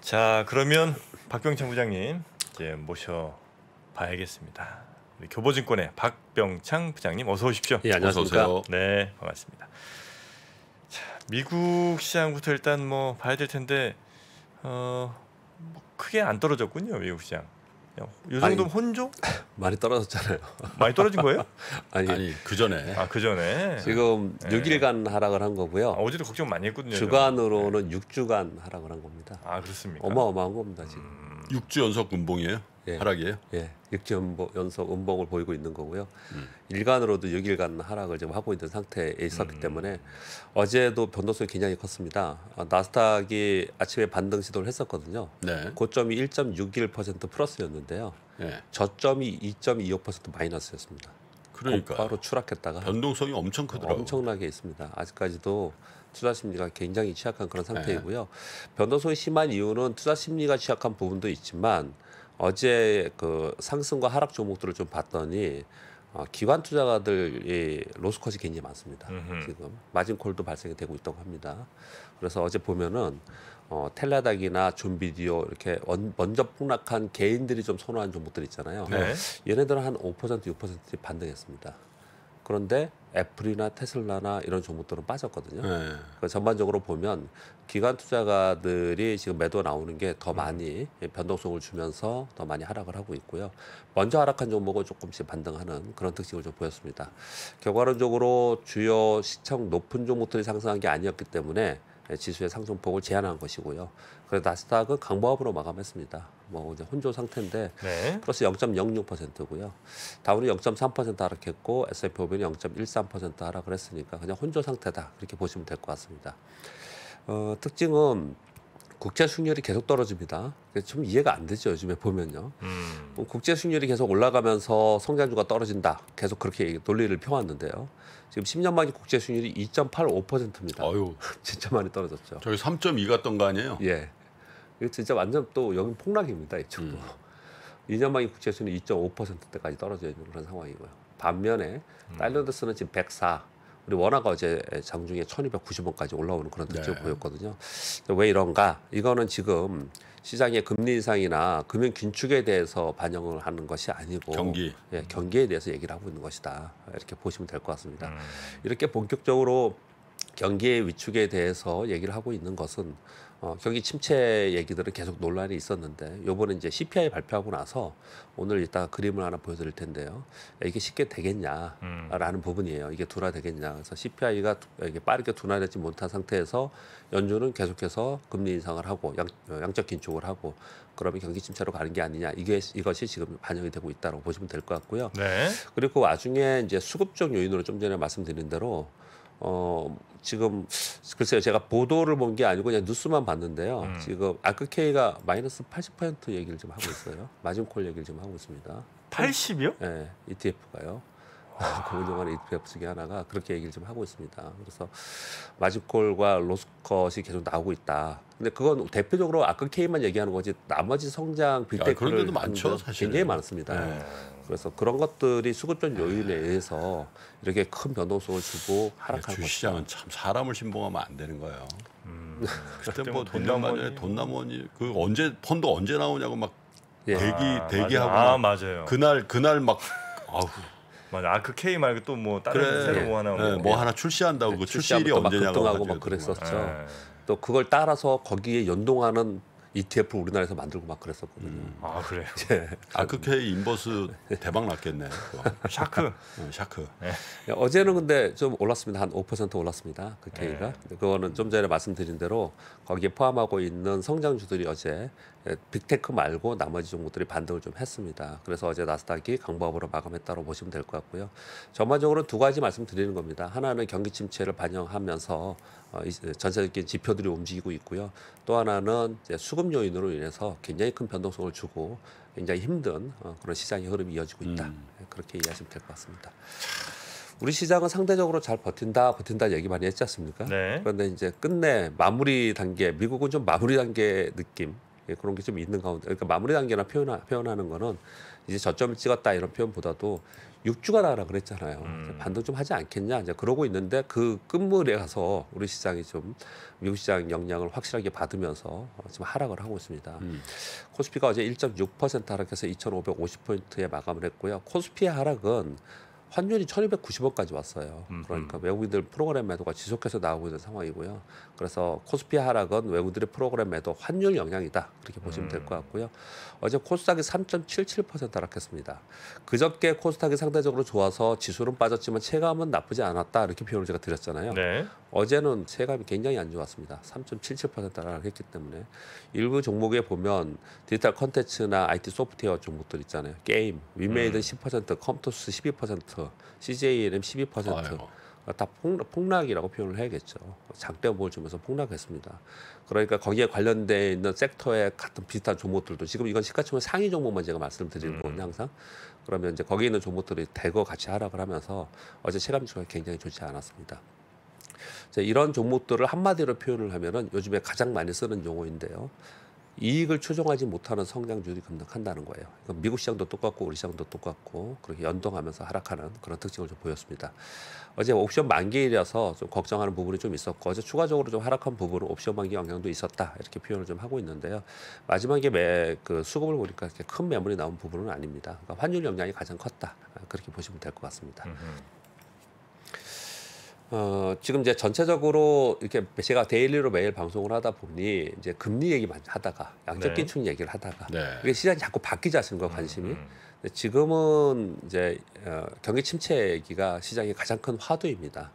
자 그러면 박병창 부장님 이제 모셔봐야겠습니다. 교보증권의 박병창 부장님 어서 오십시오. 예 안녕하십니까. 네 반갑습니다. 자, 미국 시장부터 일단 뭐 봐야 될 텐데 어, 뭐 크게 안 떨어졌군요 미국 시장. 요정도 혼조? 많이 떨어졌잖아요. 많이 떨어진 거예요? 아니, 아니 그 전에. 아 그 전에. 지금 네. 6일간 하락을 한 거고요. 아, 어제도 걱정 많이 했거든요. 주간으로는 네. 6주간 하락을 한 겁니다. 아 그렇습니까? 어마어마한 겁니다 지금. 음... 6주 연속 금봉이에요? 예. 하락이에요? 예. 역지 연속 음봉을 보이고 있는 거고요. 음. 일간으로도 6일간 하락을 지금 하고 있는 상태에 있었기 음. 때문에 어제도 변동성이 굉장히 컸습니다. 어, 나스닥이 아침에 반등 시도를 했었거든요. 네. 고점이 1.61% 플러스였는데요. 네. 저점이 2.25% 마이너스였습니다. 그러니까 바로 추락했다가 변동성이 엄청 크더라고요. 엄청나게 있습니다. 아직까지도 투자 심리가 굉장히 취약한 그런 네. 상태이고요. 네. 변동성이 심한 이유는 투자 심리가 취약한 부분도 있지만 어제 그 상승과 하락 종목들을 좀 봤더니 어, 기관 투자가들이 로스컷이 굉장히 많습니다. 음흠. 지금 마진콜도 발생이 되고 있다고 합니다. 그래서 어제 보면은 어, 텔라닥이나 존비디오 이렇게 원, 먼저 폭락한 개인들이 좀 선호한 종목들 있잖아요. 네. 얘네들은 한 5% 6% 반등했습니다. 그런데 애플이나 테슬라나 이런 종목들은 빠졌거든요. 네. 그 전반적으로 보면 기관 투자가들이 지금 매도 나오는 게 더 많이 변동성을 주면서 더 많이 하락을 하고 있고요. 먼저 하락한 종목은 조금씩 반등하는 그런 특징을 좀 보였습니다. 결과론적으로 주요 시청 높은 종목들이 상승한 게 아니었기 때문에 예, 지수의 상승폭을 제한한 것이고요. 그래서 나스닥은 강보합으로 마감했습니다. 뭐 이제 혼조 상태인데 네. 플러스 0.06%고요. 다우는 0.3% 하락했고 S&P 500이 0.13% 하락을 했으니까 그냥 혼조 상태다 그렇게 보시면 될 것 같습니다. 어, 특징은 국제 수익률이 계속 떨어집니다. 좀 이해가 안 되죠 요즘에 보면요. 음. 뭐 국제 수익률이 계속 올라가면서 성장주가 떨어진다. 계속 그렇게 논리를 펴왔는데요. 지금 10년 만기 국제 수익률이 2.85%입니다. 아유, 진짜 많이 떨어졌죠. 저희 3.2 갔던 거 아니에요? 예. 이거 진짜 완전 또 여기 폭락입니다 이쪽도. 음. 2년 만기 국제 수익률이 2.5%대까지 떨어져 있는 그런 상황이고요. 반면에 음. 달러더스는 지금 104. 우리 원화가 어제 장중에 1290원까지 올라오는 그런 특징을 네. 보였거든요. 왜 이런가? 이거는 지금 시장의 금리 인상이나 금융 긴축에 대해서 반영을 하는 것이 아니고 경기 예, 경기에 대해서 얘기를 하고 있는 것이다. 이렇게 보시면 될 것 같습니다. 음. 이렇게 본격적으로 경기의 위축에 대해서 얘기를 하고 있는 것은 어, 경기 침체 얘기들은 계속 논란이 있었는데 요번에 이제 CPI 발표하고 나서 오늘 이따 가 그림을 하나 보여드릴 텐데요. 이게 쉽게 되겠냐라는 음. 부분이에요. 이게 둔화 되겠냐. 그래서 CPI가 이게 빠르게 둔화되지 못한 상태에서 연준은 계속해서 금리 인상을 하고 양, 어, 양적 긴축을 하고 그러면 경기 침체로 가는 게 아니냐. 이게 이것이 지금 반영이 되고 있다고 보시면 될 것 같고요. 네. 그리고 그 와중에 이제 수급적 요인으로 좀 전에 말씀드린 대로 어 지금 글쎄요 제가 보도를 본 게 아니고 그냥 뉴스만 봤는데요. 음. 지금 아크케이가 마이너스 80% 얘기를 좀 하고 있어요. 마진콜 얘기를 좀 하고 있습니다. 80이요? 네, 예, ETF가요. 공동한 그 ETF 중에 하나가 그렇게 얘기를 좀 하고 있습니다. 그래서 마진콜과 로스컷이 계속 나오고 있다. 근데 그건 대표적으로 아크 케이만 얘기하는 거지 나머지 성장 빌테크를 야, 그런 데도 많죠 사실 굉장히 많습니다. 네. 그래서 그런 것들이 수급전 요인에 의해서 이렇게 큰 변동성을 주고 아, 하락하는 거죠. 주시장은 참 사람을 신봉하면 안 되는 거예요. 음. 그때 뭐 돈남원이 뭐 돈남원이 그 언제 펀드 언제 나오냐고 막 예. 대기 아, 대기하고 맞아. 아, 맞아요. 그날 그날 막 아우 맞아. 아그 K 말고 또 뭐 다른 그래. 새로 뭐 하나 네, 뭐 예. 하나 출시한다고 네, 그 출시일이 언제냐고 막 그랬었죠. 예. 또 그걸 따라서 거기에 연동하는 ETF 우리나라에서 만들고 막 그랬었거든요. 음. 아 그래요? 예. 아그케이 인버스 대박 났겠네. 샤크. 응, 어, 샤크. 네. 어제는 근데 좀 올랐습니다. 한 5% 올랐습니다. 그 K가. 네. 그거는 좀 전에 말씀드린 대로 거기에 포함하고 있는 성장주들이 어제 예, 빅테크 말고 나머지 종목들이 반등을 좀 했습니다. 그래서 어제 나스닥이 강보합으로 마감했다고 보시면 될 것 같고요. 전반적으로 두 가지 말씀드리는 겁니다. 하나는 경기 침체를 반영하면서 어, 전세적인 지표들이 움직이고 있고요. 또 하나는 수급 요인으로 인해서 굉장히 큰 변동성을 주고 굉장히 힘든 어, 그런 시장의 흐름이 이어지고 있다. 음. 예, 그렇게 이해하시면 될 것 같습니다. 우리 시장은 상대적으로 잘 버틴다 버틴다 얘기 많이 했지 않습니까? 네. 그런데 이제 끝내 마무리 단계 미국은 좀 마무리 단계 느낌 예, 그런 게 좀 있는 가운데 그러니까 마무리 단계나 표현하, 표현하는 거는 이제 저점을 찍었다 이런 표현보다도 6주가 나라 가 그랬잖아요. 음. 반등 좀 하지 않겠냐 이제 그러고 있는데 그 끝물에 가서 우리 시장이 좀 미국 시장 영향을 확실하게 받으면서 지금 하락을 하고 있습니다. 음. 코스피가 어제 1.6% 하락해서 2,550포인트에 마감을 했고요. 코스피의 하락은 환율이 1290원까지 왔어요. 그러니까 외국인들 프로그램 매도가 지속해서 나오고 있는 상황이고요. 그래서 코스피 하락은 외국들의 인 프로그램 매도 환율 영향이다. 그렇게 보시면 음. 될것 같고요. 어제 코스닥이 3.77% 하락했습니다. 그저께 코스닥이 상대적으로 좋아서 지수는 빠졌지만 체감은 나쁘지 않았다 이렇게 표현을 제가 드렸잖아요. 네. 어제는 체감이 굉장히 안 좋았습니다. 3.77% 하락했기 때문에 일부 종목에 보면 디지털 컨텐츠나 IT 소프트웨어 종목들 있잖아요. 게임, 위메이든 음. 10%, 컴투스 12%, c j m 12%. 아유. 어, 다 폭락, 이라고 표현을 해야겠죠. 장대음을 주면서 폭락했습니다. 그러니까 거기에 관련돼 있는 섹터의 같은 비슷한 종목들도 지금 이건 시가총액 상위 종목만 제가 말씀드리는 음. 항상. 그러면 이제 거기에 있는 종목들이 대거 같이 하락을 하면서 어제 체감치가 굉장히 좋지 않았습니다. 이런 종목들을 한마디로 표현을 하면은 요즘에 가장 많이 쓰는 용어인데요. 이익을 추종하지 못하는 성장률이 급락한다는 거예요. 미국 시장도 똑같고 우리 시장도 똑같고 그렇게 연동하면서 하락하는 그런 특징을 좀 보였습니다. 어제 옵션 만기일이라서 좀 걱정하는 부분이 좀 있었고 어제 추가적으로 좀 하락한 부분은 옵션 만기 영향도 있었다 이렇게 표현을 좀 하고 있는데요. 마지막에 매그 수급을 보니까 이렇게 큰 매물이 나온 부분은 아닙니다. 그러니까 환율 영향이 가장 컸다 그렇게 보시면 될 것 같습니다. 음흠. 어, 지금 이제 전체적으로 이렇게 제가 데일리로 매일 방송을 하다 보니 이제 금리 얘기만 하다가 양적 긴축 네. 얘기를 하다가 네. 이게 시장이 자꾸 바뀌지 않습니까 음, 관심이. 음, 음. 지금은 이제 어, 경기 침체 얘기가 시장의 가장 큰 화두입니다.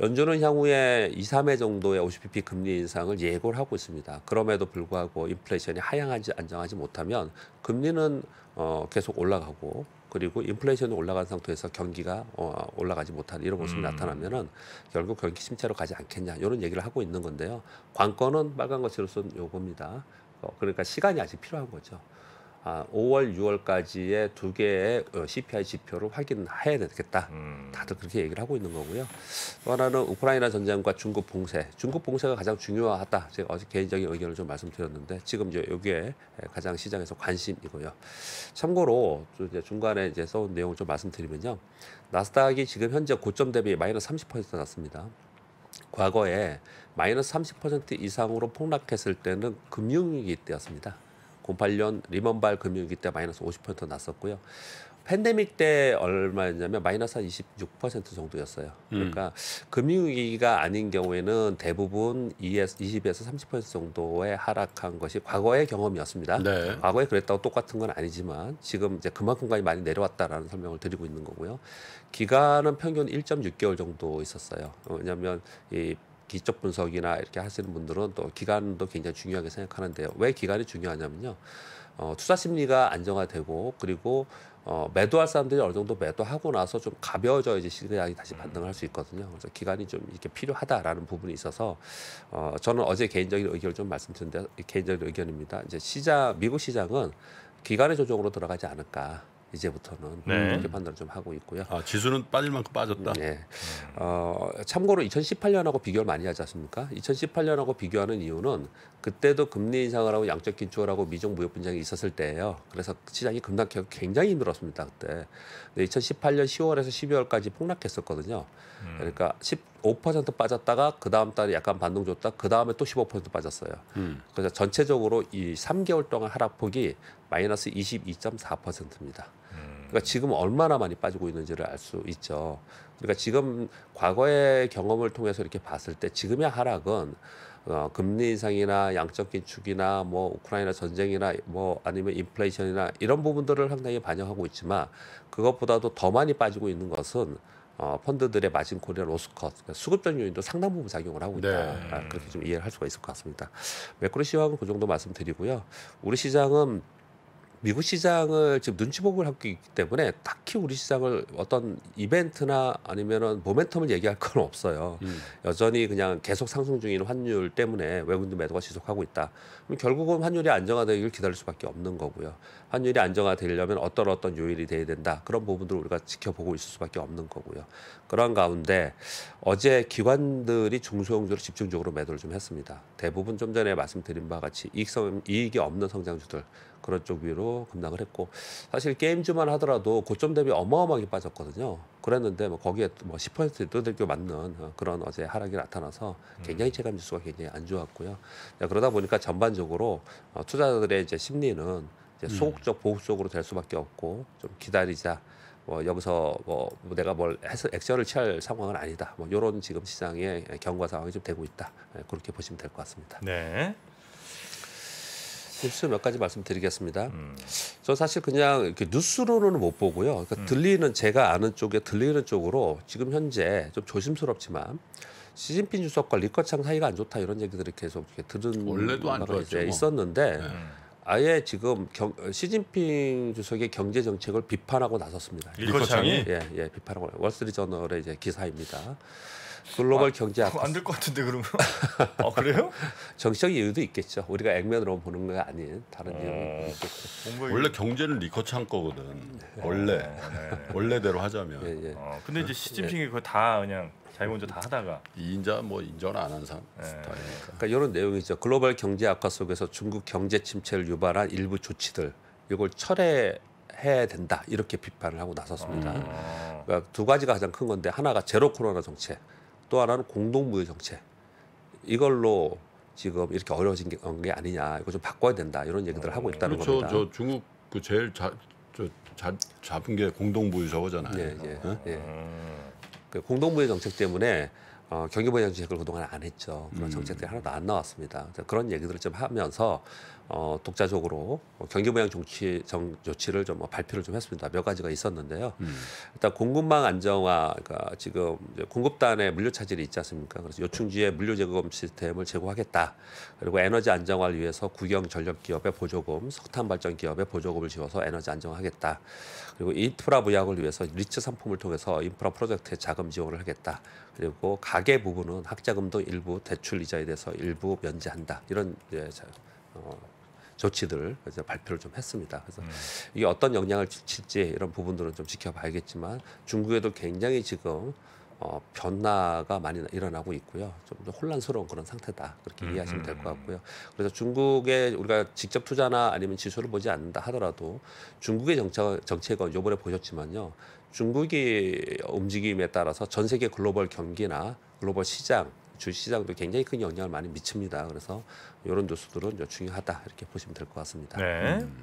연준은 향후에 2, 3회 정도의 50bp 금리 인상을 예고를 하고 있습니다. 그럼에도 불구하고 인플레이션이 하향하지 안정하지 못하면 금리는 어, 계속 올라가고 그리고 인플레이션이 올라간 상태에서 경기가 어, 올라가지 못한 이런 모습이 음. 나타나면은 결국 경기 침체로 가지 않겠냐 이런 얘기를 하고 있는 건데요. 관건은 빨간 것으로쓴 요겁니다. 어, 그러니까 시간이 아직 필요한 거죠. 5월, 아, 6월까지의 두 개의 CPI 어, 지표를 확인해야 되겠다. 음. 다들 그렇게 얘기를 하고 있는 거고요. 또 하나는 우크라이나 전쟁과 중국 봉쇄. 중국 봉쇄가 가장 중요하다. 제가 어제 개인적인 의견을 좀 말씀드렸는데 지금 이제 이게 예, 가장 시장에서 관심이고요. 참고로 이제 중간에 이제 써온 내용을 좀 말씀드리면요. 나스닥이 지금 현재 고점 대비 마이너스 30% 났습니다. 과거에 마이너스 30% 이상으로 폭락했을 때는 금융위기 때였습니다. 08년 리먼발 금융위기 때 마이너스 50% 났었고요. 팬데믹 때 얼마였냐면 마이너스 한26% 정도였어요. 음. 그러니까 음. 금융위기가 아닌 경우에는 대부분 20에서 30% 정도의 하락한 것이 과거의 경험이었습니다. 네. 과거에 그랬다고 똑같은 건 아니지만 지금 이제 그만큼까지 많이 내려왔다라는 설명을 드리고 있는 거고요. 기간은 평균 1.6개월 정도 있었어요. 왜냐하면 이 기적 분석이나 이렇게 하시는 분들은 또 기간도 굉장히 중요하게 생각하는데요. 왜 기간이 중요하냐면요. 어, 투자 심리가 안정화되고 그리고 어, 매도할 사람들이 어느 정도 매도하고 나서 좀 가벼워져야지 시장이 다시 음. 반등할 수 있거든요. 그래서 기간이 좀 이렇게 필요하다라는 부분이 있어서 어, 저는 어제 개인적인 의견을 좀 말씀드렸는데 개인적인 의견입니다. 이제 시장 미국 시장은 기간의 조정으로 돌아가지 않을까. 이제부터는 네. 그렇게 판단을 좀 하고 있고요. 아, 지수는 빠질 만큼 빠졌다. 네. 어, 참고로 2018년하고 비교를 많이 하지 않습니까? 2018년하고 비교하는 이유는 그때도 금리 인상을 하고 양적 긴축을 하고 미중 무역 분쟁이 있었을 때예요. 그래서 시장이 급락해서 굉장히 힘들었습니다 그때. 근데 2018년 10월에서 12월까지 폭락했었거든요. 음. 그러니까 15% 빠졌다가 그 다음 달에 약간 반등 줬다. 그 다음에 또 15% 빠졌어요. 음. 그래서 전체적으로 이 3개월 동안 하락폭이 마이너스 22.4%입니다. 그러니까 지금 얼마나 많이 빠지고 있는지를 알 수 있죠. 그러니까 지금 과거의 경험을 통해서 이렇게 봤을 때 지금의 하락은 어, 금리 인상이나 양적 긴축이나 뭐 우크라이나 전쟁이나 뭐 아니면 인플레이션이나 이런 부분들을 상당히 반영하고 있지만 그것보다도 더 많이 빠지고 있는 것은 어, 펀드들의 마진콜이나 로스컷 그러니까 수급적 요인도 상당 부분 작용을 하고 있다 네. 아, 그렇게 좀 이해를 할 수가 있을 것 같습니다. 매크로 시황은 그 정도 말씀드리고요. 우리 시장은 미국 시장을 지금 눈치 보고 하고 있기 때문에 딱히 우리 시장을 어떤 이벤트나 아니면은 모멘텀을 얘기할 건 없어요. 음. 여전히 그냥 계속 상승 중인 환율 때문에 외국인 들 매도가 지속하고 있다. 그럼 결국은 환율이 안정화되기를 기다릴 수밖에 없는 거고요. 환율이 안정화되려면 어떤 어떤 요인이 돼야 된다. 그런 부분들을 우리가 지켜보고 있을 수밖에 없는 거고요. 그런 가운데 어제 기관들이 중소형주를 집중적으로 매도를 좀 했습니다. 대부분 좀 전에 말씀드린 바와 같이 이익성, 이익이 없는 성장주들 그런 쪽 위로 급락을 했고 사실 게임주만 하더라도 고점 대비 어마어마하게 빠졌거든요. 그랬는데 뭐 거기에 뭐10%떠들게 맞는 어, 그런 어제 하락이 나타나서 음. 굉장히 체감 지수가 굉장히 안 좋았고요. 그러다 보니까 전반적으로 어, 투자자들의 이제 심리는 이제 음. 소극적 보수 적으로 될 수밖에 없고 좀 기다리자. 뭐 여기서 뭐 내가 뭘 해서 액션을 취할 상황은 아니다. 뭐 이런 지금 시장의 경과 상황이 좀 되고 있다. 예, 그렇게 보시면 될 것 같습니다. 네. 뉴스 몇 가지 말씀드리겠습니다. 음. 저 사실 그냥 이렇게 뉴스로는 못 보고요. 그러니까 음. 들리는 제가 아는 쪽에 들리는 쪽으로 지금 현재 좀 조심스럽지만 시진핑 주석과 리커창 사이가 안 좋다 이런 얘기들을 계속 이렇게 들은 원래도 안 좋았죠. 있었는데 네. 아예 지금 경, 시진핑 주석의 경제 정책을 비판하고 나섰습니다. 리커창이 예, 예, 비판하고 월스트리트저널의 이제 기사입니다. 글로벌 아, 경제 악화. 안될 것 같은데 그러면. 아 그래요? 정치적 이유도 있겠죠. 우리가 액면으로 보는 거 아닌 다른 아, 이유. 원래 경제는 리커창 거거든. 원래 아, 네. 원래대로 하자면. 예, 예. 어, 근데 이제 예. 시진핑이 예. 그거 다 그냥 자기 먼저 다 하다가 이인자 뭐 인정 안 한 사람 예. 스타일이니까. 그러니까 이런 내용이죠. 글로벌 경제 악화 속에서 중국 경제 침체를 유발한 일부 조치들 이걸 철회 해야 된다 이렇게 비판을 하고 나섰습니다. 아. 그러니까 두 가지가 가장 큰 건데 하나가 제로 코로나 정책. 또 하나는 공동무역 정책 이걸로 지금 이렇게 어려워진 게, 게 아니냐 이거 좀 바꿔야 된다 이런 얘기들을 하고 있다는 그렇죠. 겁니다. 저 중국 그 제일 자, 저, 자, 잡은 게 공동무역 저거잖아요. 예, 예, 예. 공동무역 정책 때문에 어, 경기부양 정책을 그동안 안 했죠. 그런 음. 정책들이 하나도 안 나왔습니다. 그런 얘기들을 좀 하면서 어, 독자적으로 경기부양 정치, 정, 조치를 좀 발표를 좀 했습니다. 몇 가지가 있었는데요. 음. 일단 공급망 안정화, 가 그러니까 지금 이제 공급단에 물류 차질이 있지 않습니까? 그래서 요충지에 물류 제공 시스템을 제공하겠다. 그리고 에너지 안정화를 위해서 국영 전력 기업의 보조금, 석탄 발전 기업의 보조금을 지어서 에너지 안정화하겠다. 그리고 인프라 부양을 위해서 리츠 상품을 통해서 인프라 프로젝트에 자금 지원을 하겠다. 그리고 가계 부분은 학자금도 일부 대출 이자에 대해서 일부 면제한다. 이런 이제 어, 조치들을 이제 발표를 좀 했습니다. 그래서 음. 이게 어떤 영향을 미칠지 이런 부분들은 좀 지켜봐야겠지만 중국에도 굉장히 지금 어, 변화가 많이 일어나고 있고요. 좀 혼란스러운 그런 상태다. 그렇게 음, 이해하시면 될것 음, 음. 같고요. 그래서 중국에 우리가 직접 투자나 아니면 지수를 보지 않는다 하더라도 중국의 정책, 정책은 요번에 보셨지만요. 중국이 움직임에 따라서 전 세계 글로벌 경기나 글로벌 시장, 주시장도 굉장히 큰 영향을 많이 미칩니다. 그래서 이런 뉴스들은 중요하다. 이렇게 보시면 될 것 같습니다. 네. 음.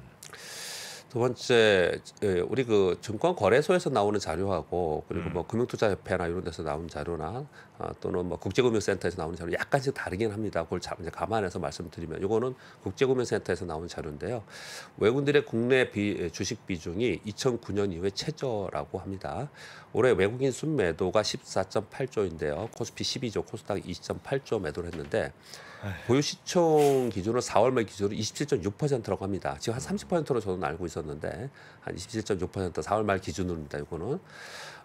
두 번째 우리 그 증권 거래소에서 나오는 자료하고 그리고 뭐 음. 금융투자협회나 이런 데서 나온 자료나 아, 또는 뭐 국제금융센터에서 나오는 자료 약간씩 다르긴 합니다. 그걸 이제 감안해서 말씀드리면 이거는 국제금융센터에서 나온 자료인데요. 외국인들의 국내 비, 주식 비중이 2009년 이후에 최저라고 합니다. 올해 외국인 순매도가 14.8조인데요. 코스피 12조, 코스닥 2.8조 매도를 했는데 보유시총 기준으로 4월 말 기준으로 27.6%라고 합니다. 지금 한 30%로 저는 알고 있었는데 한 27.6% 4월 말 기준으로입니다. 이거는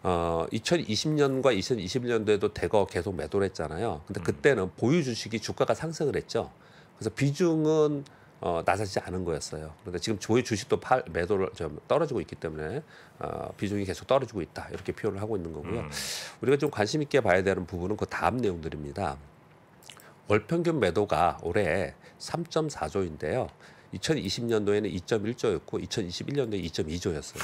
어 2020년과 2021년도에도 대거 계속 매도를 했잖아요. 근데 음. 그때는 보유 주식이 주가가 상승을 했죠. 그래서 비중은 어, 낮아지지 않은 거였어요. 그런데 지금 조의 주식도 팔, 매도를 좀 떨어지고 있기 때문에 어, 비중이 계속 떨어지고 있다 이렇게 표현을 하고 있는 거고요. 음. 우리가 좀 관심 있게 봐야 되는 부분은 그 다음 내용들입니다. 월평균 매도가 올해 3.4조인데요. 2020년도에는 2.1조였고 2021년도에 2.2조였어요.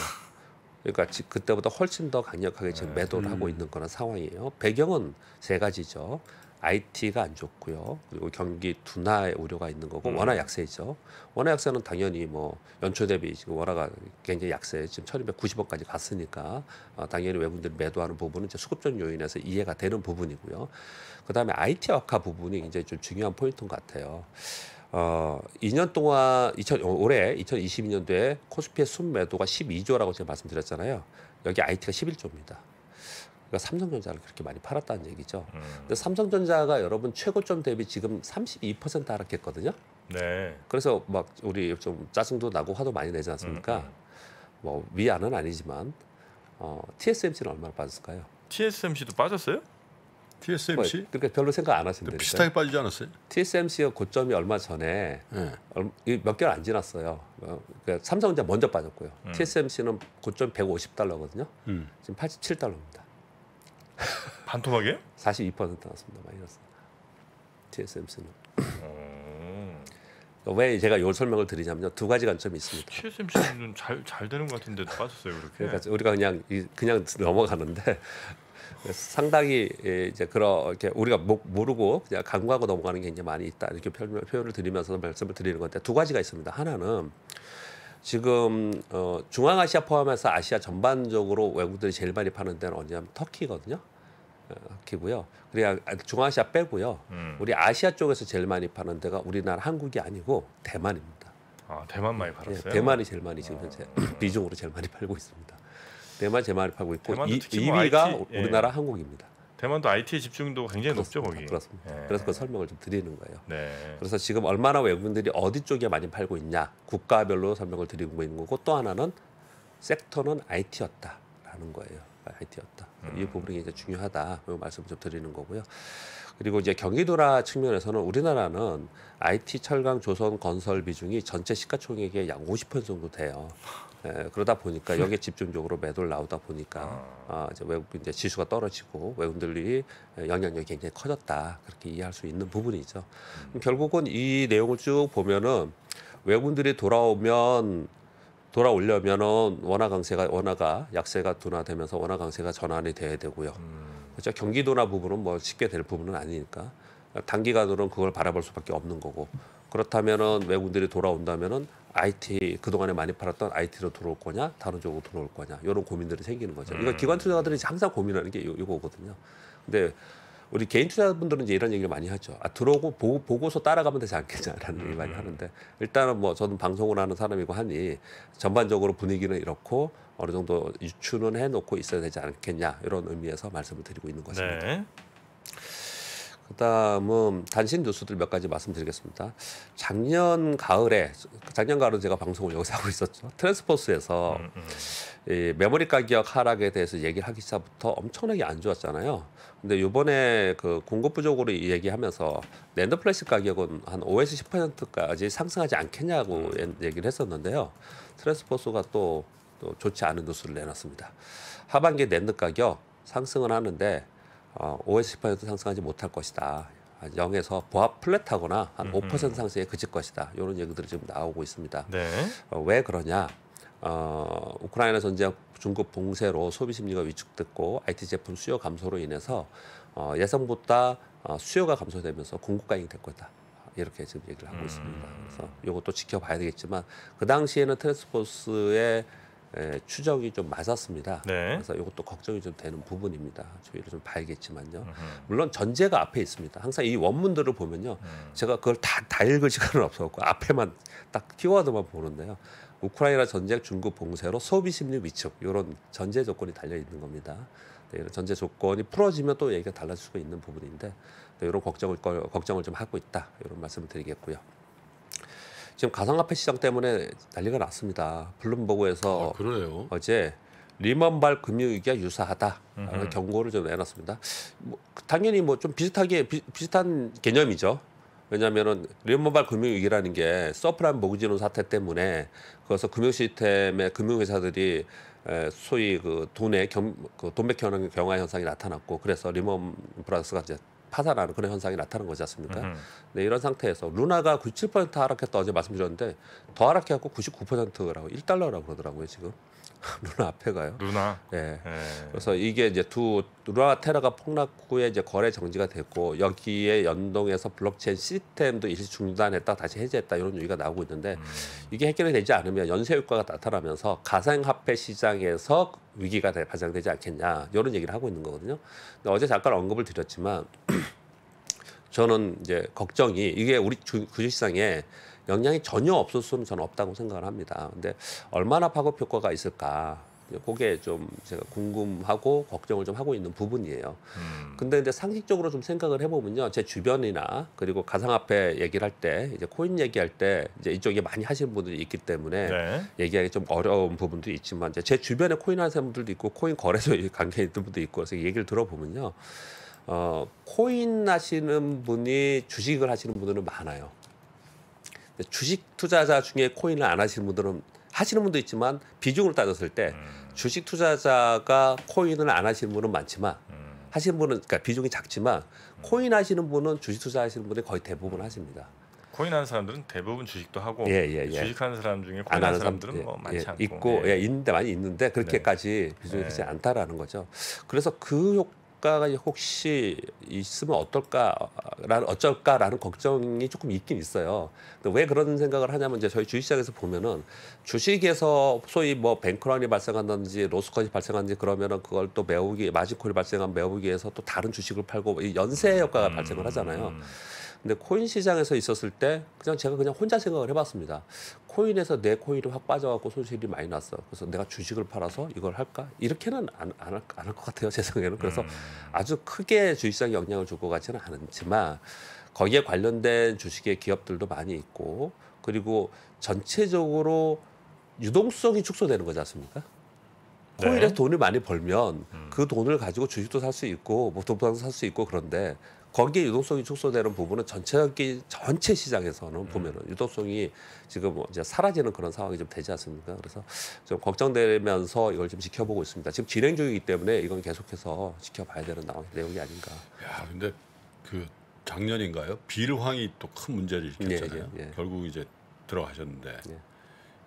그러니까 그때보다 훨씬 더 강력하게 지금 네. 매도를 하고 음. 있는 그런 상황이에요. 배경은 세 가지죠. IT가 안 좋고요. 그리고 경기 둔화의 우려가 있는 거고 음. 원화 약세죠 원화 약세는 당연히 뭐 연초 대비 지금 원화가 굉장히 약세 지금 1,290억까지 갔으니까 어, 당연히 외국인들이 매도하는 부분은 이제 수급적 요인에서 이해가 되는 부분이고요. 그다음에 IT 악화 부분이 굉장히 좀 중요한 포인트인 것 같아요. 어, 2년 동안 2000, 어, 올해 2022년도에 코스피의 순매도가 12조라고 제가 말씀드렸잖아요. 여기 IT가 11조입니다. 그러니까 삼성전자를 그렇게 많이 팔았다는 얘기죠. 음. 근데 삼성전자가 여러분 최고점 대비 지금 32% 하락했거든요. 네. 그래서 막 우리 좀 짜증도 나고 화도 많이 내지 않습니까? 음. 음. 뭐 위안은 아니지만 어, TSMC는 얼마나 빠졌을까요? TSMC도 빠졌어요? TSMC? 뭐, 그러니까 별로 생각 안 하신데 비슷하게 빠지지 않았어요? TSMC의 고점이 얼마 전에 네. 몇 개월 안 지났어요. 어, 그러니까 삼성전자 먼저 빠졌고요. 음. TSMC는 고점 150달러거든요. 음. 지금 87달러입니다. 반토막이에요? 42% 나왔습니다. 마이너스. TSM 수는. 음. 그러니까 왜 제가 요 설명을 드리냐면요. 두 가지 관점이 있습니다. TSM 수는 잘 잘 되는 것 같은데 빠졌어요, 그렇게. 그러니까 우리가 그냥 그냥 넘어가는데 상당히 이제 그렇게 우리가 모르고 그냥 간과하고 넘어가는 게 이제 많이 있다 이렇게 표현을 드리면서 말씀을 드리는 건데 두 가지가 있습니다. 하나는 지금 어, 중앙아시아 포함해서 아시아 전반적으로 외국들이 제일 많이 파는 데는 어디냐면 터키거든요. 어, 터키고요. 그래야 중앙아시아 빼고요. 음. 우리 아시아 쪽에서 제일 많이 파는 데가 우리나라 한국이 아니고 대만입니다. 아 대만 많이 예, 팔았어요? 네, 대만이 제일 많이 지금 아. 현재 아. 비중으로 제일 많이 팔고 있습니다. 대만 제일 많이 팔고 있고 이, 2위가 뭐 예. 우리나라 예. 한국입니다. 대만도 IT 집중도가 굉장히 그렇습니다. 높죠 거기. 그렇습니다. 네. 그래서 그 설명을 좀 드리는 거예요. 네. 그래서 지금 얼마나 외국인들이 어디 쪽에 많이 팔고 있냐 국가별로 설명을 드리고 있는 거고 또 하나는 섹터는 IT였다라는 거예요. IT였다. 음. 이 부분이 이제 중요하다. 이 말씀 좀 드리는 거고요. 그리고 이제 경기도라 측면에서는 우리나라는 IT 철강 조선 건설 비중이 전체 시가총액의 약 50% 정도 돼요. 에, 예, 그러다 보니까 네. 여기에 집중적으로 매도를 나오다 보니까 아. 아, 이제 외국 이제 지수가 떨어지고 외국인들이 영향력이 굉장히 커졌다 그렇게 이해할 수 있는 부분이죠. 음. 결국은 이 내용을 쭉 보면은 외국인들이 돌아오면 돌아오려면은 원화 강세가 원화가 약세가 둔화되면서 원화 강세가 전환이 돼야 되고요. 음. 그렇죠. 경기도나 부분은 뭐 쉽게 될 부분은 아니니까 단기간으로는 그걸 바라볼 수밖에 없는 거고 그렇다면은 외국인들이 돌아온다면은 IT 그동안에 많이 팔았던 IT로 들어올 거냐, 다른 쪽으로 들어올 거냐 이런 고민들이 생기는 거죠. 이거 그러니까 음. 기관 투자자들이 항상 고민하는 게 이거거든요. 근데 우리 개인 투자분들은 자 이제 이런 얘기를 많이 하죠. 아, 들어오고 보고, 보고서 따라가면 되지 않겠냐라는 얘기 음. 많이 하는데 일단은 뭐 저는 방송을 하는 사람이고 하니 전반적으로 분위기는 이렇고 어느 정도 유추는 해놓고 있어야 되지 않겠냐 이런 의미에서 말씀을 드리고 있는 것입니다. 네. 그다음은 단신 뉴스들 몇 가지 말씀드리겠습니다. 작년 가을에 작년 가을은 제가 방송을 여기서 하고 있었죠. 트랜스포스에서 음, 음. 이 메모리 가격 하락에 대해서 얘기를 하기 시작부터 엄청나게 안 좋았잖아요. 근데 요번에 그 공급 부족으로 얘기하면서 랜드 플래시 가격은 한 5에서 10%까지 상승하지 않겠냐고 음. 얘기를 했었는데요. 트랜스포스가 또, 또 좋지 않은 뉴스를 내놨습니다. 하반기 랜드 가격 상승을 하는데 어, OS18도 상승하지 못할 것이다. 0에서 보합 플랫하거나 한 5% 상승에 그칠 것이다. 이런 얘기들이 지금 나오고 있습니다. 네. 어, 왜 그러냐? 어, 우크라이나 전쟁 중국 봉쇄로 소비 심리가 위축됐고 IT 제품 수요 감소로 인해서 어, 예상보다 어, 수요가 감소되면서 공급가잉 될 거다. 이렇게 지금 얘기를 하고 음. 있습니다. 그래서 이것도 지켜봐야 되겠지만 그 당시에는 트랜스포스의 예, 추적이 좀 맞았습니다. 네. 그래서 이것도 걱정이 좀 되는 부분입니다. 저희를 좀 봐야겠지만요. 음흠. 물론 전제가 앞에 있습니다. 항상 이 원문들을 보면요, 음. 제가 그걸 다, 다 읽을 시간은 없었고 앞에만 딱 키워드만 보는데요. 우크라이나 전쟁, 중국 봉쇄로 소비 심리 위축 이런 전제 조건이 달려 있는 겁니다. 네, 이런 전제 조건이 풀어지면 또 얘기가 달라질 수가 있는 부분인데 네, 이런 걱정을 걱정을 좀 하고 있다 이런 말씀을 드리겠고요. 지금 가상화폐 시장 때문에 난리가 났습니다. 블룸버그에서 아, 어제 리먼발 금융위기와 유사하다라는 음흠. 경고를 좀 내놨습니다. 뭐, 당연히 뭐 좀 비슷하게 비, 비슷한 개념이죠. 왜냐하면은 리먼발 금융위기라는 게 서프라임 모기지론 사태 때문에 그래서 금융 시스템의 금융회사들이 에, 소위 그 돈의 경, 그 돈백현의 경화 현상이 나타났고 그래서 리먼 브라더스가 이제 파산하는 그런 현상이 나타난는 거지 않습니까? 네, 이런 상태에서 루나가 97% 하락했다 어제 말씀드렸는데 더 하락해갖고 99%라고 1달러라고 그러더라고요 지금. 루나 앞에 가요. 루나. 예. 예. 그래서 이게 이제 두 루나 테라가 폭락 후에 이제 거래 정지가 됐고 여기에 연동해서 블록체인 시스템도 일시 중단했다 다시 해제했다 이런 얘기가 나오고 있는데 음. 이게 해결이 되지 않으면 연쇄 효과가 나타나면서 가상화폐 시장에서 위기가 발생되지 않겠냐 이런 얘기를 하고 있는 거거든요. 근데 어제 잠깐 언급을 드렸지만 저는 이제 걱정이 이게 우리 주식시장에 영향이 전혀 없었으면 저는 없다고 생각을 합니다. 근데 얼마나 파급 효과가 있을까? 그게 좀 제가 궁금하고 걱정을 좀 하고 있는 부분이에요. 음. 근데 이제 상식적으로 좀 생각을 해보면요, 제 주변이나 그리고 가상화폐 얘기를 할 때 이제 코인 얘기할 때 이제 이쪽에 많이 하시는 분들이 있기 때문에 네. 얘기하기 좀 어려운 부분도 있지만 이제 제 주변에 코인 하시는 분들도 있고 코인 거래소 에 관계 있는 분도 있고 그래서 얘기를 들어보면요. 어, 코인 하시는 분이 주식을 하시는 분들은 많아요. 주식 투자자 중에 코인을 안 하시는 분들은 하시는 분도 있지만 비중을 따졌을 때 음. 주식 투자자가 코인을 안 하시는 분은 많지만 음. 하시는 분은 그러니까 비중이 작지만 음. 코인 하시는 분은 주식 투자하시는 분이 거의 대부분 하십니다. 코인 하는 사람들은 대부분 주식도 하고 예, 예, 예. 주식하는 사람 중에 코인 하는 사람들은 예, 뭐 많지 예, 않고 있고 예, 예. 있는데 많이 있는데 그렇게까지 네. 비중이 크지 네. 않다라는 거죠. 그래서 그 효과가 혹시 있으면 어떨까라는 어쩔까라는 걱정이 조금 있긴 있어요. 근데 왜 그런 생각을 하냐면 이제 저희 주식시장에서 보면은 주식에서 소위 뭐 뱅크런이 발생한다든지 로스컷이 발생한지 그러면은 그걸 또 메우기 마지콜이 발생한 메우기 에서또 다른 주식을 팔고 연쇄 효과가 발생을 하잖아요. 음, 음. 근데 코인 시장에서 있었을 때 그냥 제가 그냥 혼자 생각을 해봤습니다. 코인에서 내 코인이 확 빠져갖고 손실이 많이 났어. 그래서 내가 주식을 팔아서 이걸 할까? 이렇게는 안 안 할 것 같아요. 제 생각에는. 그래서 음. 아주 크게 주식시장에 영향을 줄 것 같지는 않지만 거기에 관련된 주식의 기업들도 많이 있고 그리고 전체적으로 유동성이 축소되는 거지 않습니까? 네. 코인에서 네. 돈을 많이 벌면 음. 그 돈을 가지고 주식도 살 수 있고 뭐 부동산도 살 수 있고 그런데 거기에 유동성이 축소되는 부분은 전체적인 전체 시장에서는 음. 보면은 유동성이 지금 뭐 이제 사라지는 그런 상황이 좀 되지 않습니까? 그래서 좀 걱정되면서 이걸 좀 지켜보고 있습니다. 지금 진행 중이기 때문에 이건 계속해서 지켜봐야 되는 내용이 아닌가. 야, 근데 그 작년인가요? 빌황이 또 큰 문제를 일으켰잖아요. 예, 예, 예. 결국 이제 들어가셨는데 예.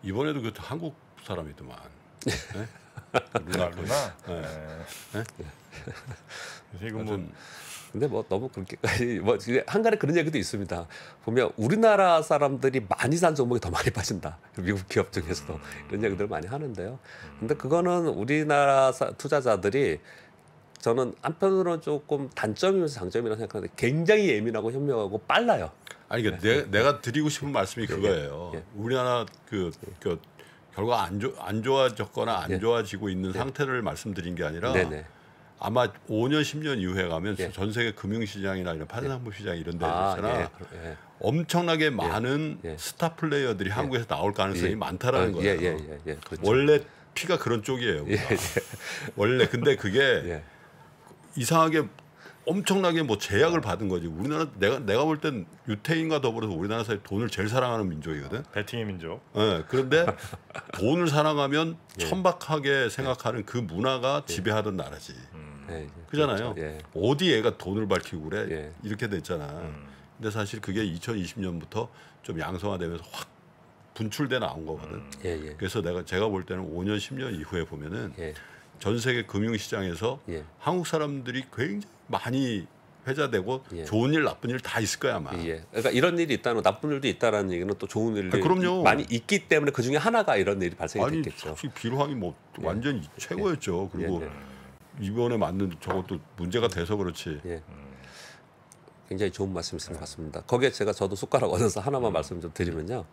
이번에도 그 한국 사람이더만. 예. 네? 루나 루나. 예. 네. 네? 네. 지금 뭐 근데 뭐 너무 그렇게까지 뭐한가에 그런 얘기도 있습니다. 보면 우리나라 사람들이 많이 산 종목이 더 많이 빠진다. 미국 기업 중에서도 이런 얘기들을 많이 하는데요. 근데 그거는 우리나라 투자자들이 저는 한편으로는 조금 단점이면서 장점이라고 생각하는데 굉장히 예민하고 현명하고 빨라요. 아니 그러니까 네. 내, 가 드리고 싶은 말씀이 예, 예, 그거예요. 예. 우리나라 그, 그 결과 안, 좋 안 좋아졌거나 안 예. 좋아지고 있는 네. 상태를 말씀드린 게 아니라 네네. 네. 아마 5년 10년 이후에 가면 예. 전 세계 금융시장이나 이런 파생상품 시장 이런 데 아, 있잖아. 예, 예. 엄청나게 예. 많은 예. 스타 플레이어들이 한국에서 나올 가능성이 많다라는 거예요. 그렇죠. 원래 피가 그런 쪽이에요. 원래 근데 그게 이상하게 엄청나게 뭐 제약을 받은 거지. 우리나라 내가 내가 볼 땐 유태인과 더불어서 우리나라 사람이 돈을 제일 사랑하는 민족이거든. 베팅의 민족. 예. 네, 그런데 돈을 사랑하면 천박하게 생각하는 그 문화가 지배하던 나라지. 음. 예, 그잖아요. 그렇죠. 예. 어디 애가 돈을 밝히고 그래 예. 이렇게 됐잖아. 음. 근데 사실 그게 2020년부터 좀 양성화되면서 확 분출돼 나온 거거든. 음. 예, 예. 그래서 내가 제가 볼 때는 5년 10년 이후에 보면은 예. 전 세계 금융시장에서 예. 한국 사람들이 굉장히 많이 회자되고 예. 좋은 일 나쁜 일 다 있을 거야 아마. 예. 그러니까 이런 일이 있다는 나쁜 일도 있다라는 얘기는 또 좋은 일이 아, 많이 있기 때문에 그 중에 하나가 이런 일이 발생이 아니, 됐겠죠. 아니 비로항이 뭐 완전 최고였죠. 그리고 이번에 만든 저것도 문제가 돼서 그렇지. 예. 굉장히 좋은 말씀이신 것 같습니다. 거기에 제가 저도 숟가락 얻어서 하나만 음. 말씀 좀 드리면요.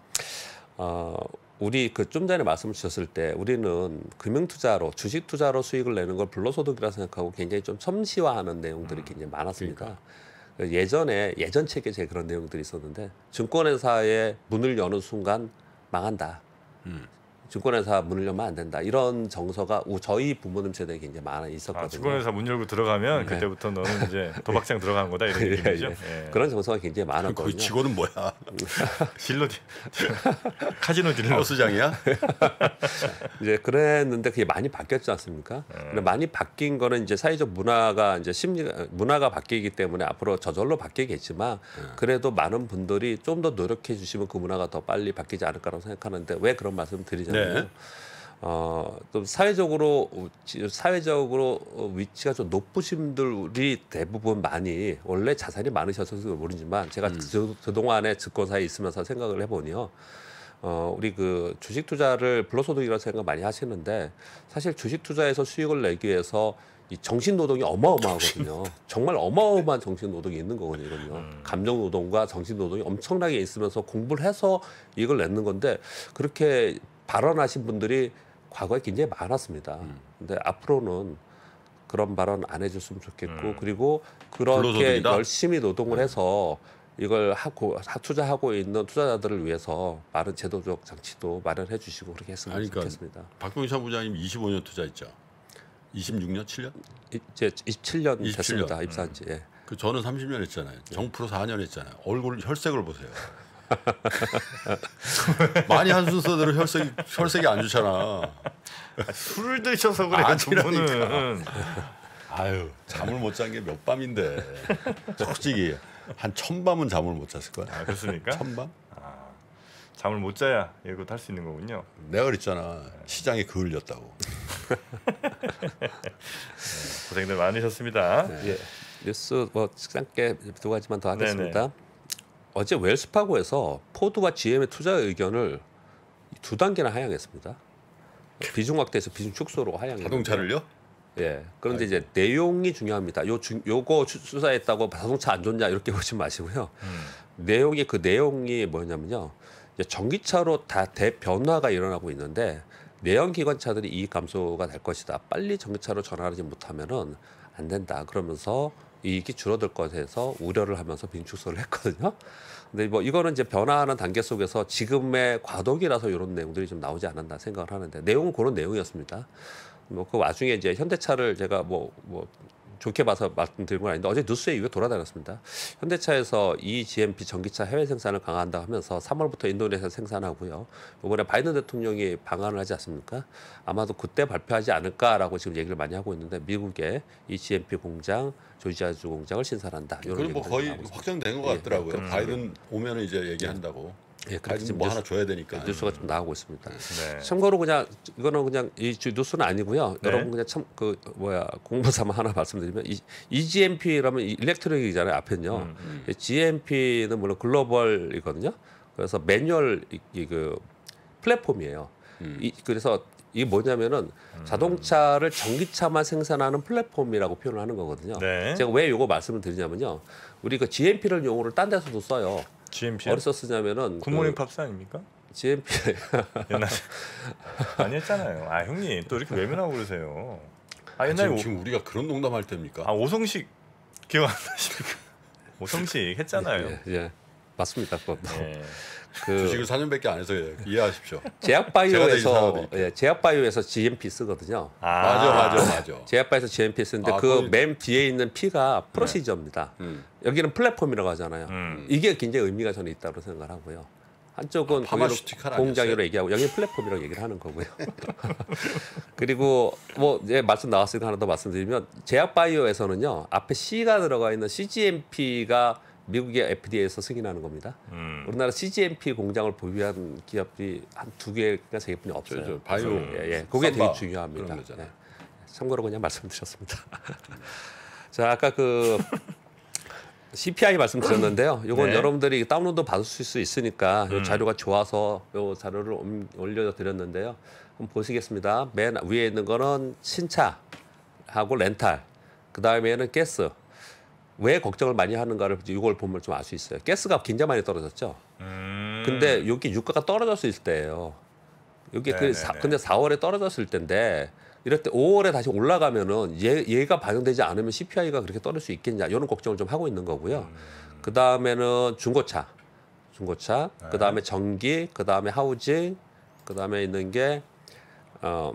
어, 우리 그 좀 전에 말씀 을 주셨을 때 우리는 금융 투자로 주식 투자로 수익을 내는 걸 불로소득이라 생각하고 굉장히 좀 첨시화하는 내용들이 음. 굉장히 많았습니다. 그러니까. 그 예전에 예전 책에 제 그런 내용들이 있었는데 증권회사의 문을 여는 순간 망한다. 음. 증권회사 문을 열면 안 된다. 이런 정서가 저희 부모님 세대에 굉장히 많아 아, 있었거든요. 아, 증권회사 문 열고 들어가면 네. 그때부터 너는 이제 도박장 들어간 거다 이런 얘기죠. 예 예, 예, 예. 그런 정서가 굉장히 많았거든요. 그 직원은 뭐야? 실로 카지노 진로 수장이야? 이제 그랬는데 그게 많이 바뀌었지 않습니까? 음. 많이 바뀐 거는 이제 사회적 문화가 이제 심리 문화가 바뀌기 때문에 앞으로 저절로 바뀌겠지만 음. 그래도 많은 분들이 좀 더 노력해 주시면 그 문화가 더 빨리 바뀌지 않을까라고 생각하는데 왜 그런 말씀 드리냐? 네. 네. 어, 또 사회적으로 사회적으로 어, 위치가 좀 높으신 분들이 대부분 많이 원래 자산이 많으셔서 모르지만 제가 음. 저, 그동안에 증권사에 있으면서 생각을 해보니요. 어, 우리 그 주식 투자를 불로소득이라고 생각 많이 하시는데 사실 주식 투자에서 수익을 내기 위해서 이 정신 노동이 어마어마하거든요. 정말 어마어마한 정신 노동이 있는 거거든요. 음. 감정 노동과 정신 노동이 엄청나게 있으면서 공부를 해서 이걸 냈는 건데 그렇게 발언하신 분들이 과거에 굉장히 많았습니다. 음. 근데 앞으로는 그런 발언 안 해줬으면 좋겠고 음. 그리고 그렇게 불로소득이다? 열심히 노동을 네. 해서 이걸 하고 투자하고 있는 투자자들을 위해서 많은 제도적 장치도 마련해 주시고 그렇게 했으면 그러니까 좋겠습니다. 박동희 사장님 25년 투자했죠. 26년, 7년? 이제 27년, 됐습니다. 음. 입사한 지. 예. 그 저는 30년 했잖아요. 예. 정프로 4년 했잖아요. 얼굴 혈색을 보세요. 많이 한 순서대로 혈색이 혈색이 안 좋잖아. 아, 술 드셔서 그래 아, 아니라니까. 아유 잠을 못 잔 게 몇 밤인데 솔직히 한천 밤은 잠을 못 잤을 거야. 아, 그렇습니까? 천 밤? 아, 잠을 못 자야 이것도 할수 있는 거군요. 내가 그랬잖아 시장에 그을렸다고. 네, 고생들 많으셨습니다. 네. 예. 뉴스 뭐 짧게 두 가지만 더 하겠습니다. 네네. 네. 어제 웰스파고에서 포드와 GM의 투자 의견을 두 단계나 하향했습니다. 비중 확대에서 비중 축소로 하향. 자동차를요? 예. 그런데 아이고. 이제 내용이 중요합니다. 요 주, 요거 수사했다고 자동차 안 좋냐 이렇게 보지 마시고요. 음. 내용이 그 내용이 뭐냐면요. 전기차로 다 대변화가 일어나고 있는데 내연 기관차들이 이익 감소가 될 것이다. 빨리 전기차로 전환하지 못하면은 안 된다. 그러면서 이익이 줄어들 것에서 우려를 하면서 빈축소를 했거든요. 근데 뭐 이거는 이제 변화하는 단계 속에서 지금의 과도기라서 이런 내용들이 좀 나오지 않았나 생각을 하는데 내용은 그런 내용이었습니다. 뭐 그 와중에 이제 현대차를 제가 뭐뭐 뭐, 뭐 좋게 봐서 말씀드린 건 아닌데 어제 뉴스에 이거 돌아다녔습니다. 현대차에서 EGMP 전기차 해외 생산을 강화한다 하면서 3월부터 인도네시아 생산하고요. 이번에 바이든 대통령이 방한을 하지 않습니까? 아마도 그때 발표하지 않을까라고 지금 얘기를 많이 하고 있는데 미국의 EGMP 공장, 조지아주 공장을 신설한다. 이런 그건 뭐 거의 확정된 것 같더라고요. 예. 바이든 오면 이제 얘기한다고. 예, 그렇게 뭐 뉴스, 하나 줘야 되니까 예, 뉴스가 좀 나오고 있습니다. 네. 네. 참고로 그냥 이거는 그냥 이 뉴스는 아니고요. 네. 여러분 그냥 참 그 뭐야 공부 삼아 하나 말씀드리면 이, EGMP라면 일렉트릭이잖아요. 앞에는요. 음, 음. GMP는 물론 글로벌이거든요. 그래서 매뉴얼 이, 그 플랫폼이에요. 음. 이, 그래서 이 뭐냐면은 음. 자동차를 전기차만 생산하는 플랫폼이라고 표현을 하는 거거든요. 네. 제가 왜 이거 말씀을 드리냐면요. 우리 그 GMP를 용어를 딴 데서도 써요. GMP. 어디서 쓰냐면은 그 굿모닝 팝스 아닙니까? GMP. 옛날 아니었잖아요. 아 형님 또 이렇게 외면하고 그러세요. 아옛날 아, 지금, 지금, 우리가 그런 농담할 때입니까? 아 오성식 기억 안 나십니까? 오성식 했잖아요. 예, 예, 예. 맞습니다. 그것도. 예. 그 주식을 4년밖에 안 해서 예, 이해하십시오. 제약바이오에서 예, 제약바이오에서 GMP 쓰거든요. 아, 맞아 맞아 맞아. 제약바이오에서 GMP 쓰는데 아, 그맨 뒤에 있는 P가 프로시저입니다. 네. 음. 여기는 플랫폼이라고 하잖아요. 음. 이게 굉장히 의미가 저는 있다고 생각을 하고요. 한쪽은 아, 공장으로 얘기하고 여기 플랫폼이라고 얘기를 하는 거고요. 그리고 뭐 이제 말씀 나왔으니까 하나 더 말씀드리면 제약바이오에서는요 앞에 C가 들어가 있는 CGMP가 미국의 FDA에서 승인하는 겁니다. 음. 우리나라 CGMP 공장을 보유한 기업이 한 두 개가 세 개뿐이 없어요. 저, 저, 바이오, 예, 예. 그게 되게 중요합니다. 예. 참고로 그냥 말씀드렸습니다. 자, 아까 그 CPI 말씀드렸는데요. 이건 네. 여러분들이 다운로드 받으수 있으니까 음. 자료가 좋아서 이 자료를 올려드렸는데요. 한번 보시겠습니다. 맨 위에 있는 거는 신차하고 렌탈, 그 다음에는 가스, 왜 걱정을 많이 하는가를 이걸 보면 좀 알 수 있어요. 가스가 굉장히 많이 떨어졌죠. 음. 근데 여기 유가가 떨어졌을 때예요. 여기 그 사, 근데 4월에 떨어졌을 때인데 이럴 때 5월에 다시 올라가면은 얘 얘가 반영되지 않으면 CPI가 그렇게 떨어질 수 있겠냐 이런 걱정을 좀 하고 있는 거고요. 음. 그 다음에는 중고차, 중고차, 네. 그 다음에 전기, 그 다음에 하우징, 그 다음에 있는 게 어,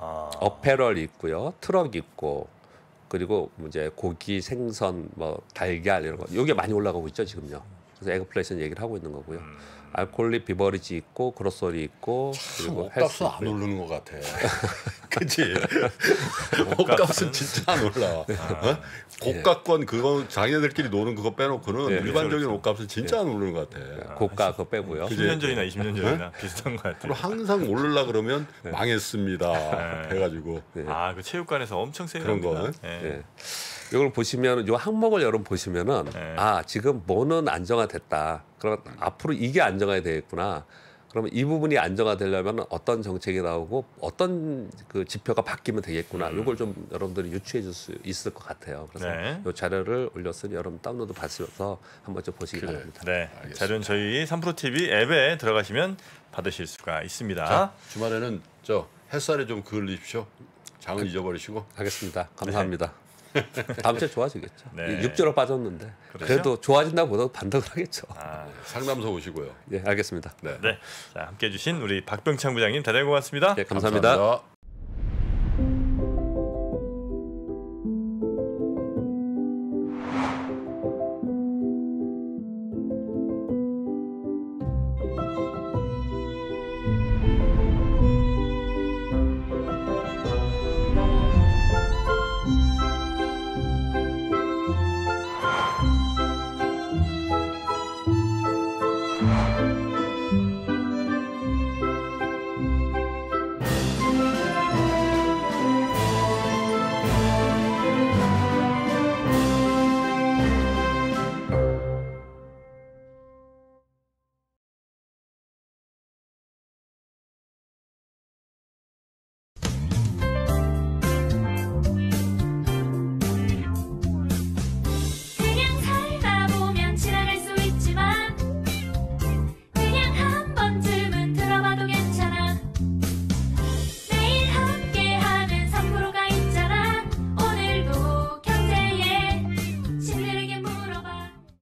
아. 어페럴 있고요, 트럭 있고 그리고 뭐 이제 고기, 생선, 뭐 달걀 이런 거. 요게 많이 올라가고 있죠, 지금요. 그래서 에그플레이션 얘기를 하고 있는 거고요. 음. 알콜리 비버리지 있고 그로소리 있고 그리고 옥값은 안 오르는 것 같아. 그치? 옷값은 진짜 안 올라. 아. 네. 어? 고가권 그거 자기네들끼리 노는 그거 빼놓고는 예, 일반적인 그렇죠. 옷값은 진짜 예. 안 오르는 것 같아. 네. 고가 그거 빼고요. 10년 전이나 20년 전이나 네? 비슷한 것같아 항상 오르려 그러면 네. 망했습니다. 네. 해가지고. 아그 체육관에서 엄청 세게 그런 거. 네. 이걸 보시면 이 항목을 여러분 보시면은 네. 아 지금 뭐는 안정화됐다. 그럼 앞으로 이게 안정화가 되겠구나. 그러면 이 부분이 안정화되려면 어떤 정책이 나오고 어떤 그 지표가 바뀌면 되겠구나. 이걸 음. 좀 여러분들이 유추해 줄 수 있을 것 같아요. 그래서 네. 이 자료를 올렸으니 여러분 다운로드 받으셔서 한번 좀 보시기 그 바랍니다. 네. 자료는 저희 3프로TV 앱에 들어가시면 받으실 수가 있습니다. 자, 주말에는 저 햇살에 좀 그을리십시오. 장을 잊어버리시고. 하겠습니다. 감사합니다. 네. 다음 주에 좋아지겠죠. 네. 6주로 빠졌는데 그렇죠? 그래도 좋아진다고 보다 반등을 하겠죠. 아, 상담소 오시고요. 예, 알겠습니다. 네. 네. 자, 함께 해주신 우리 박병창 부장님 대단히 고맙습니다. 예, 감사합니다. 감사합니다.